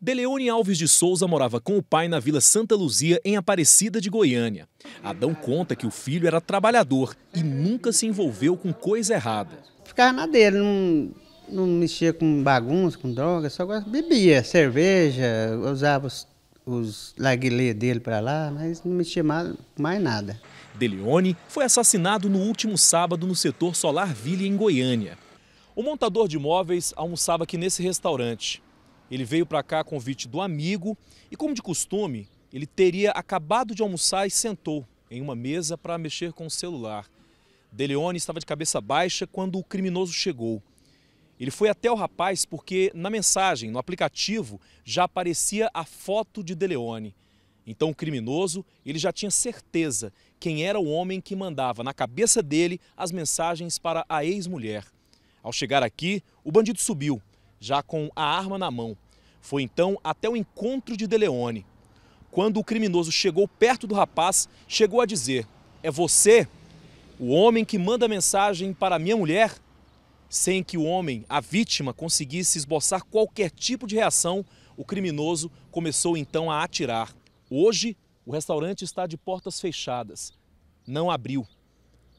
Deleone Alves de Souza morava com o pai na Vila Santa Luzia, em Aparecida de Goiânia. Adão conta que o filho era trabalhador e nunca se envolveu com coisa errada. Ficava na dele, não, não mexia com bagunça, com droga, só bebia cerveja, usava os, os laguilê dele para lá, mas não mexia mais, mais nada. Deleone foi assassinado no último sábado no setor Solar Vila em Goiânia. O montador de móveis almoçava aqui nesse restaurante. Ele veio para cá a convite do amigo e, como de costume, ele teria acabado de almoçar e sentou em uma mesa para mexer com o celular. Deleone estava de cabeça baixa quando o criminoso chegou. Ele foi até o rapaz porque na mensagem, no aplicativo, já aparecia a foto de Deleone. Então o criminoso, ele já tinha certeza quem era o homem que mandava na cabeça dele as mensagens para a ex-mulher. Ao chegar aqui, o bandido subiu já com a arma na mão. Foi então até o encontro de Deleone. Quando o criminoso chegou perto do rapaz, chegou a dizer: É você, o homem que manda mensagem para minha mulher? Sem que o homem, a vítima, conseguisse esboçar qualquer tipo de reação, o criminoso começou então a atirar. Hoje, o restaurante está de portas fechadas. Não abriu.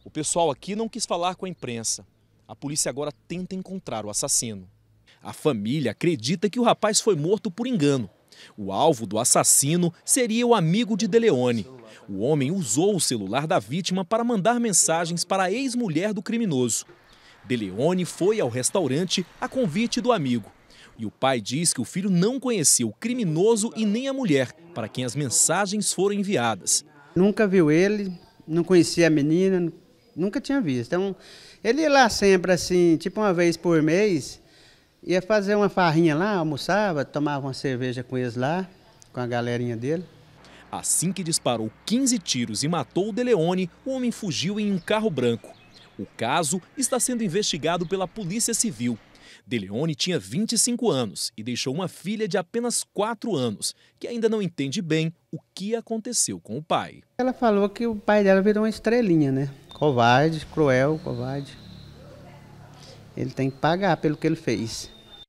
O pessoal aqui não quis falar com a imprensa. A polícia agora tenta encontrar o assassino. A família acredita que o rapaz foi morto por engano. O alvo do assassino seria o amigo de Deleone. O homem usou o celular da vítima para mandar mensagens para a ex-mulher do criminoso. Deleone foi ao restaurante a convite do amigo. E o pai diz que o filho não conhecia o criminoso e nem a mulher para quem as mensagens foram enviadas. Nunca viu ele, não conhecia a menina, nunca tinha visto. Então, ele ia lá sempre assim, tipo uma vez por mês, Ia fazer uma farrinha lá, almoçava, tomava uma cerveja com eles lá, com a galerinha dele. Assim que disparou 15 tiros e matou o Deleone, o homem fugiu em um carro branco. O caso está sendo investigado pela Polícia Civil. Deleone tinha 25 anos e deixou uma filha de apenas 4 anos, que ainda não entende bem o que aconteceu com o pai. Ela falou que o pai dela virou uma estrelinha, né? Covarde, cruel, covarde. Ele tem que pagar pelo que ele fez.